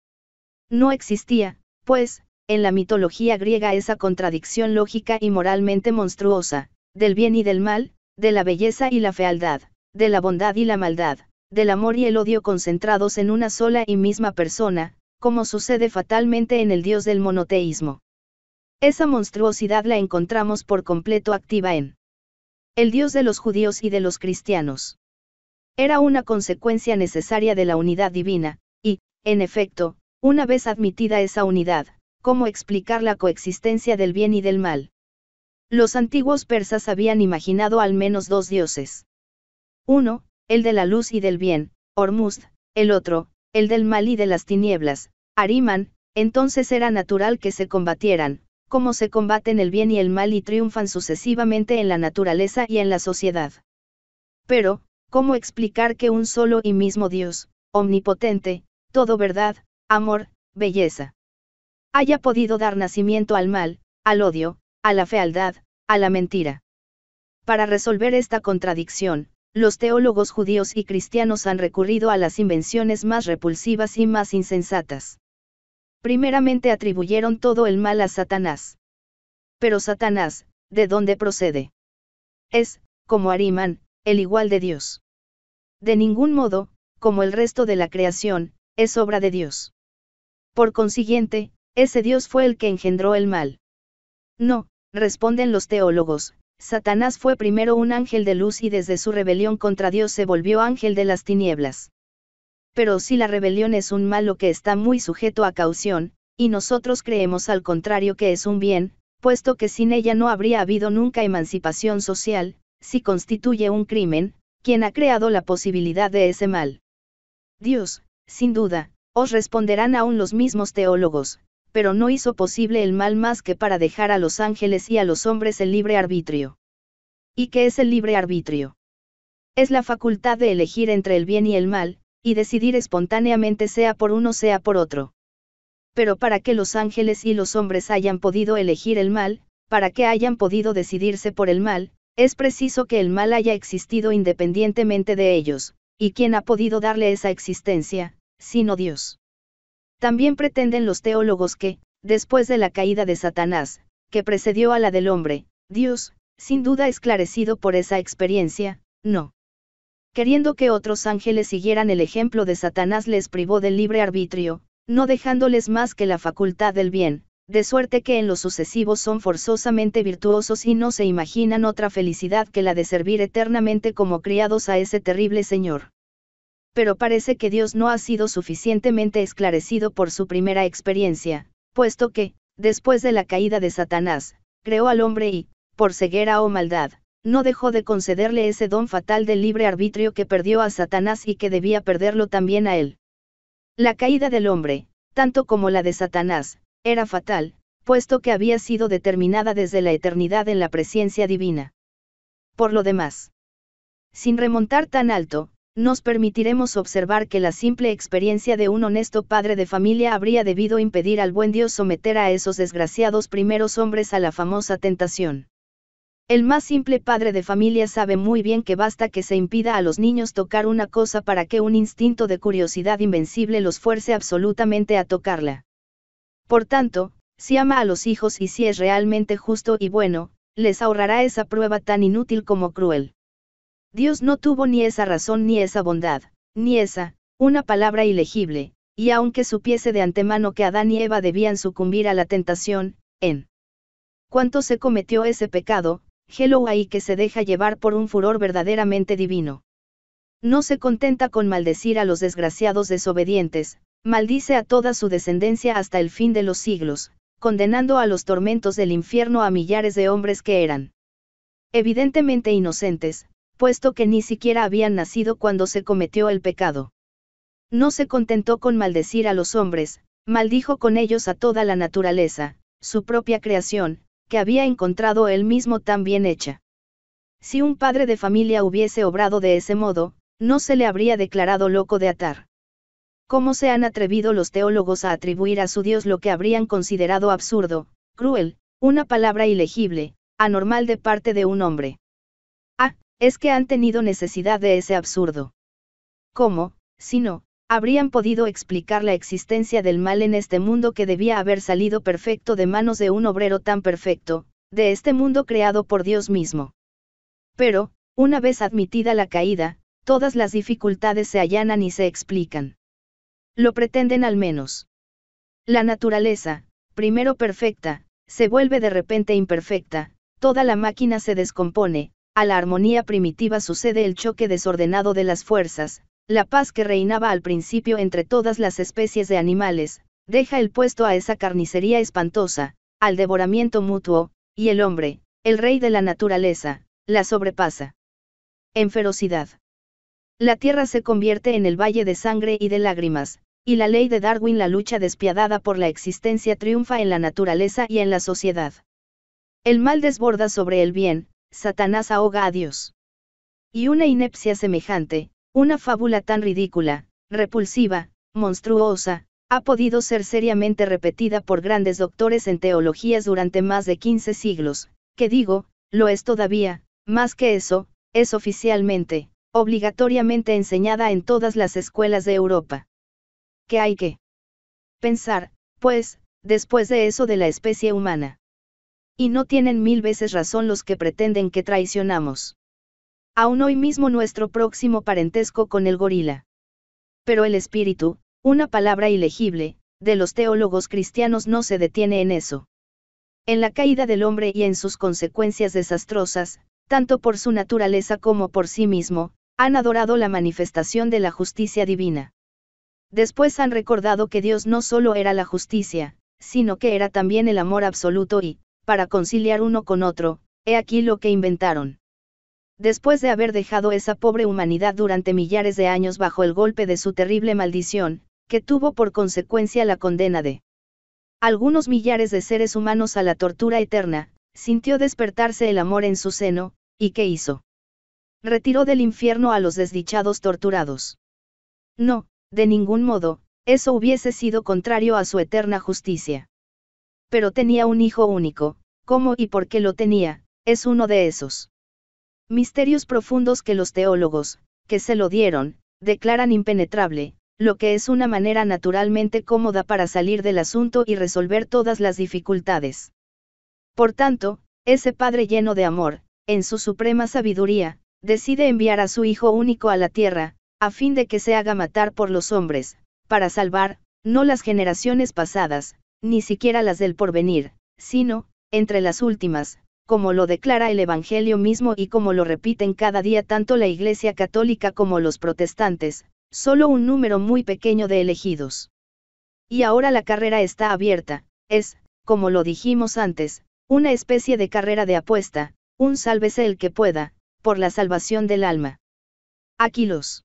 No existía, pues, en la mitología griega esa contradicción lógica y moralmente monstruosa, del bien y del mal, de la belleza y la fealdad, de la bondad y la maldad, del amor y el odio concentrados en una sola y misma persona, como sucede fatalmente en el dios del monoteísmo. Esa monstruosidad la encontramos por completo activa en el dios de los judíos y de los cristianos. Era una consecuencia necesaria de la unidad divina, y, en efecto, una vez admitida esa unidad, ¿cómo explicar la coexistencia del bien y del mal? Los antiguos persas habían imaginado al menos dos dioses. Uno, el de la luz y del bien, Ormuzd, el otro, el del mal y de las tinieblas, Ariman, entonces era natural que se combatieran, como se combaten el bien y el mal y triunfan sucesivamente en la naturaleza y en la sociedad. Pero, ¿cómo explicar que un solo y mismo Dios, omnipotente, todo verdad, amor, belleza, haya podido dar nacimiento al mal, al odio, a la fealdad, a la mentira. Para resolver esta contradicción, los teólogos judíos y cristianos han recurrido a las invenciones más repulsivas y más insensatas. Primeramente atribuyeron todo el mal a Satanás. Pero Satanás, ¿de dónde procede? Es, como Arimán, el igual de Dios. De ningún modo, como el resto de la creación, es obra de Dios. Por consiguiente, ese Dios fue el que engendró el mal. No, Responden los teólogos, Satanás fue primero un ángel de luz y desde su rebelión contra Dios se volvió ángel de las tinieblas. Pero si la rebelión es un malo que está muy sujeto a caución, y nosotros creemos al contrario que es un bien, puesto que sin ella no habría habido nunca emancipación social, si constituye un crimen, ¿quién ha creado la posibilidad de ese mal. Dios, sin duda, os responderán aún los mismos teólogos, pero no hizo posible el mal más que para dejar a los ángeles y a los hombres el libre arbitrio. ¿Y qué es el libre arbitrio? Es la facultad de elegir entre el bien y el mal, y decidir espontáneamente sea por uno sea por otro. Pero para que los ángeles y los hombres hayan podido elegir el mal, para que hayan podido decidirse por el mal, es preciso que el mal haya existido independientemente de ellos, y quién ha podido darle esa existencia, sino Dios. También pretenden los teólogos que, después de la caída de Satanás, que precedió a la del hombre, Dios, sin duda esclarecido por esa experiencia, no. Queriendo que otros ángeles siguieran el ejemplo de Satanás les privó del libre arbitrio, no dejándoles más que la facultad del bien, de suerte que en los sucesivos son forzosamente virtuosos y no se imaginan otra felicidad que la de servir eternamente como criados a ese terrible Señor pero parece que Dios no ha sido suficientemente esclarecido por su primera experiencia, puesto que, después de la caída de Satanás, creó al hombre y, por ceguera o maldad, no dejó de concederle ese don fatal del libre arbitrio que perdió a Satanás y que debía perderlo también a él. La caída del hombre, tanto como la de Satanás, era fatal, puesto que había sido determinada desde la eternidad en la presencia divina. Por lo demás, sin remontar tan alto, nos permitiremos observar que la simple experiencia de un honesto padre de familia habría debido impedir al buen Dios someter a esos desgraciados primeros hombres a la famosa tentación. El más simple padre de familia sabe muy bien que basta que se impida a los niños tocar una cosa para que un instinto de curiosidad invencible los fuerce absolutamente a tocarla. Por tanto, si ama a los hijos y si es realmente justo y bueno, les ahorrará esa prueba tan inútil como cruel. Dios no tuvo ni esa razón ni esa bondad, ni esa, una palabra ilegible, y aunque supiese de antemano que Adán y Eva debían sucumbir a la tentación, en cuanto se cometió ese pecado, ahí que se deja llevar por un furor verdaderamente divino. No se contenta con maldecir a los desgraciados desobedientes, maldice a toda su descendencia hasta el fin de los siglos, condenando a los tormentos del infierno a millares de hombres que eran evidentemente inocentes, puesto que ni siquiera habían nacido cuando se cometió el pecado. No se contentó con maldecir a los hombres, maldijo con ellos a toda la naturaleza, su propia creación, que había encontrado él mismo tan bien hecha. Si un padre de familia hubiese obrado de ese modo, no se le habría declarado loco de atar. ¿Cómo se han atrevido los teólogos a atribuir a su Dios lo que habrían considerado absurdo, cruel, una palabra ilegible, anormal de parte de un hombre? es que han tenido necesidad de ese absurdo. ¿Cómo, si no, habrían podido explicar la existencia del mal en este mundo que debía haber salido perfecto de manos de un obrero tan perfecto, de este mundo creado por Dios mismo? Pero, una vez admitida la caída, todas las dificultades se allanan y se explican. Lo pretenden al menos. La naturaleza, primero perfecta, se vuelve de repente imperfecta, toda la máquina se descompone, a la armonía primitiva sucede el choque desordenado de las fuerzas, la paz que reinaba al principio entre todas las especies de animales, deja el puesto a esa carnicería espantosa, al devoramiento mutuo, y el hombre, el rey de la naturaleza, la sobrepasa. En ferocidad. La tierra se convierte en el valle de sangre y de lágrimas, y la ley de Darwin la lucha despiadada por la existencia triunfa en la naturaleza y en la sociedad. El mal desborda sobre el bien, Satanás ahoga a Dios. Y una inepcia semejante, una fábula tan ridícula, repulsiva, monstruosa, ha podido ser seriamente repetida por grandes doctores en teologías durante más de 15 siglos, que digo, lo es todavía, más que eso, es oficialmente, obligatoriamente enseñada en todas las escuelas de Europa. ¿Qué hay que pensar, pues, después de eso de la especie humana? y no tienen mil veces razón los que pretenden que traicionamos. Aún hoy mismo nuestro próximo parentesco con el gorila. Pero el espíritu, una palabra ilegible, de los teólogos cristianos no se detiene en eso. En la caída del hombre y en sus consecuencias desastrosas, tanto por su naturaleza como por sí mismo, han adorado la manifestación de la justicia divina. Después han recordado que Dios no solo era la justicia, sino que era también el amor absoluto y, para conciliar uno con otro, he aquí lo que inventaron. Después de haber dejado esa pobre humanidad durante millares de años bajo el golpe de su terrible maldición, que tuvo por consecuencia la condena de algunos millares de seres humanos a la tortura eterna, sintió despertarse el amor en su seno, ¿y qué hizo? Retiró del infierno a los desdichados torturados. No, de ningún modo, eso hubiese sido contrario a su eterna justicia pero tenía un hijo único, cómo y por qué lo tenía, es uno de esos misterios profundos que los teólogos, que se lo dieron, declaran impenetrable, lo que es una manera naturalmente cómoda para salir del asunto y resolver todas las dificultades. Por tanto, ese Padre lleno de amor, en su suprema sabiduría, decide enviar a su Hijo único a la tierra, a fin de que se haga matar por los hombres, para salvar, no las generaciones pasadas, ni siquiera las del porvenir, sino, entre las últimas, como lo declara el Evangelio mismo y como lo repiten cada día tanto la Iglesia católica como los protestantes, solo un número muy pequeño de elegidos. Y ahora la carrera está abierta, es, como lo dijimos antes, una especie de carrera de apuesta, un sálvese el que pueda, por la salvación del alma. Aquí los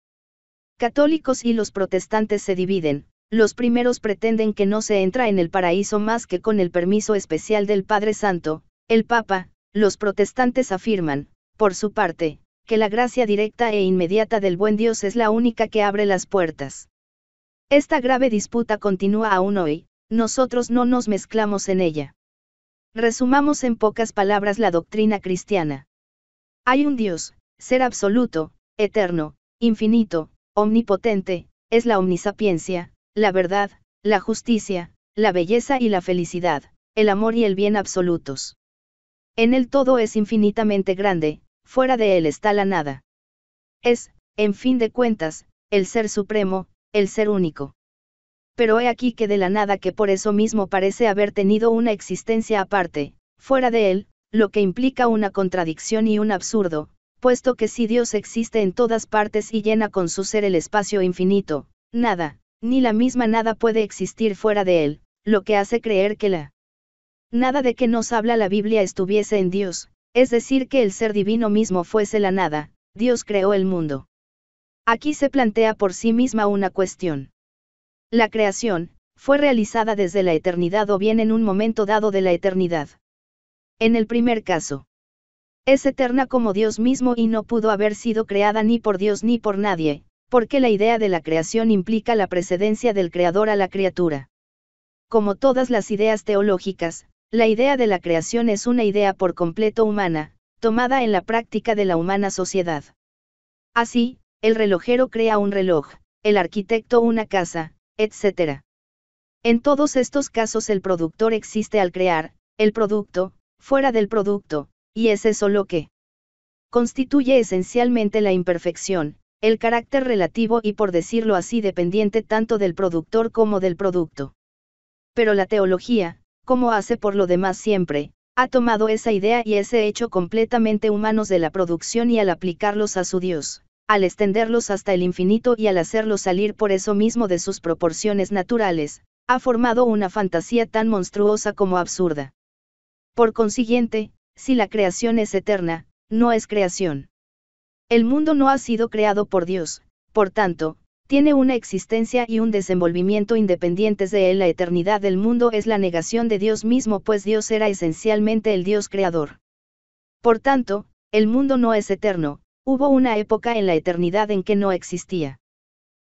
católicos y los protestantes se dividen, los primeros pretenden que no se entra en el paraíso más que con el permiso especial del Padre Santo, el Papa, los protestantes afirman, por su parte, que la gracia directa e inmediata del buen Dios es la única que abre las puertas. Esta grave disputa continúa aún hoy, nosotros no nos mezclamos en ella. Resumamos en pocas palabras la doctrina cristiana. Hay un Dios, ser absoluto, eterno, infinito, omnipotente, es la omnisapiencia, la verdad, la justicia, la belleza y la felicidad, el amor y el bien absolutos. En él todo es infinitamente grande, fuera de él está la nada. Es, en fin de cuentas, el ser supremo, el ser único. Pero he aquí que de la nada que por eso mismo parece haber tenido una existencia aparte, fuera de él, lo que implica una contradicción y un absurdo, puesto que si Dios existe en todas partes y llena con su ser el espacio infinito, nada, ni la misma nada puede existir fuera de él, lo que hace creer que la nada de que nos habla la Biblia estuviese en Dios, es decir, que el ser divino mismo fuese la nada, Dios creó el mundo. Aquí se plantea por sí misma una cuestión. La creación, fue realizada desde la eternidad o bien en un momento dado de la eternidad. En el primer caso, es eterna como Dios mismo y no pudo haber sido creada ni por Dios ni por nadie, porque la idea de la creación implica la precedencia del creador a la criatura. Como todas las ideas teológicas, la idea de la creación es una idea por completo humana, tomada en la práctica de la humana sociedad. Así, el relojero crea un reloj, el arquitecto una casa, etc. En todos estos casos el productor existe al crear, el producto, fuera del producto, y es eso lo que constituye esencialmente la imperfección, el carácter relativo y por decirlo así dependiente tanto del productor como del producto. Pero la teología, como hace por lo demás siempre, ha tomado esa idea y ese hecho completamente humanos de la producción y al aplicarlos a su Dios, al extenderlos hasta el infinito y al hacerlos salir por eso mismo de sus proporciones naturales, ha formado una fantasía tan monstruosa como absurda. Por consiguiente, si la creación es eterna, no es creación. El mundo no ha sido creado por Dios, por tanto, tiene una existencia y un desenvolvimiento independientes de él. La eternidad del mundo es la negación de Dios mismo, pues Dios era esencialmente el Dios creador. Por tanto, el mundo no es eterno, hubo una época en la eternidad en que no existía.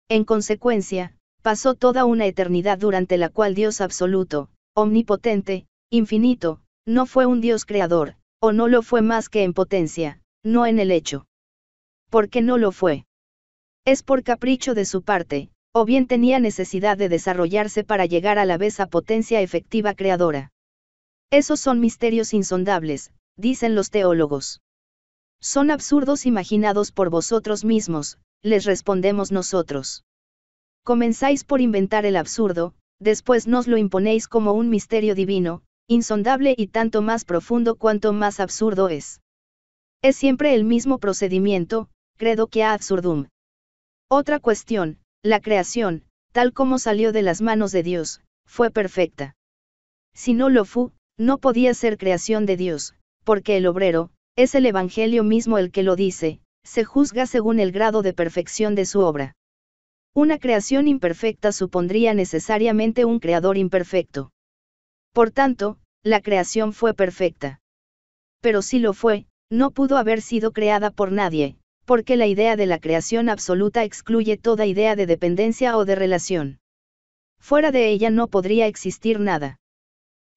En consecuencia, pasó toda una eternidad durante la cual Dios absoluto, omnipotente, infinito, no fue un Dios creador, o no lo fue más que en potencia, no en el hecho qué no lo fue. Es por capricho de su parte, o bien tenía necesidad de desarrollarse para llegar a la vez a potencia efectiva creadora. Esos son misterios insondables, dicen los teólogos. Son absurdos imaginados por vosotros mismos, les respondemos nosotros. Comenzáis por inventar el absurdo, después nos lo imponéis como un misterio divino, insondable y tanto más profundo cuanto más absurdo es. Es siempre el mismo procedimiento, credo que a absurdum. Otra cuestión, la creación, tal como salió de las manos de Dios, fue perfecta. Si no lo fue, no podía ser creación de Dios, porque el obrero, es el Evangelio mismo el que lo dice, se juzga según el grado de perfección de su obra. Una creación imperfecta supondría necesariamente un creador imperfecto. Por tanto, la creación fue perfecta. Pero si lo fue, no pudo haber sido creada por nadie, porque la idea de la creación absoluta excluye toda idea de dependencia o de relación. Fuera de ella no podría existir nada.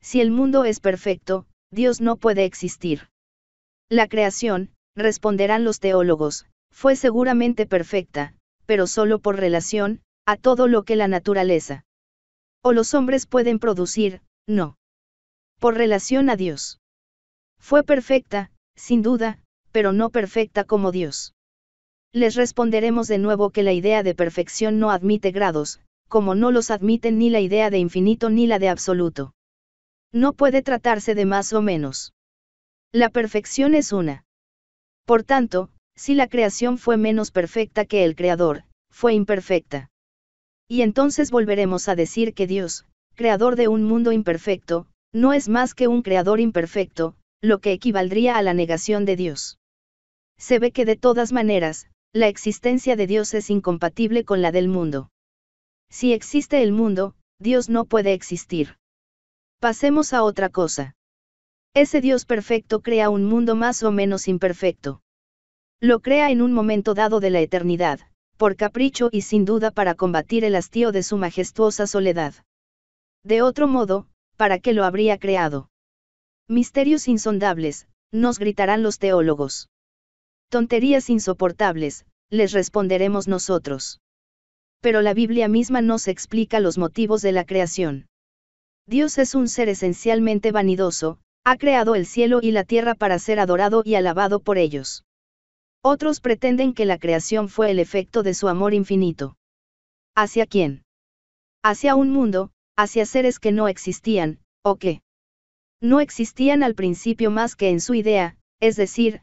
Si el mundo es perfecto, Dios no puede existir. La creación, responderán los teólogos, fue seguramente perfecta, pero solo por relación, a todo lo que la naturaleza o los hombres pueden producir, no. Por relación a Dios. Fue perfecta, sin duda, pero no perfecta como Dios les responderemos de nuevo que la idea de perfección no admite grados, como no los admiten ni la idea de infinito ni la de absoluto. No puede tratarse de más o menos. La perfección es una. Por tanto, si la creación fue menos perfecta que el Creador, fue imperfecta. Y entonces volveremos a decir que Dios, creador de un mundo imperfecto, no es más que un creador imperfecto, lo que equivaldría a la negación de Dios. Se ve que de todas maneras, la existencia de Dios es incompatible con la del mundo. Si existe el mundo, Dios no puede existir. Pasemos a otra cosa. Ese Dios perfecto crea un mundo más o menos imperfecto. Lo crea en un momento dado de la eternidad, por capricho y sin duda para combatir el hastío de su majestuosa soledad. De otro modo, ¿para qué lo habría creado? Misterios insondables, nos gritarán los teólogos. Tonterías insoportables, les responderemos nosotros. Pero la Biblia misma nos explica los motivos de la creación. Dios es un ser esencialmente vanidoso, ha creado el cielo y la tierra para ser adorado y alabado por ellos. Otros pretenden que la creación fue el efecto de su amor infinito. ¿Hacia quién? Hacia un mundo, hacia seres que no existían, o qué? no existían al principio más que en su idea, es decir,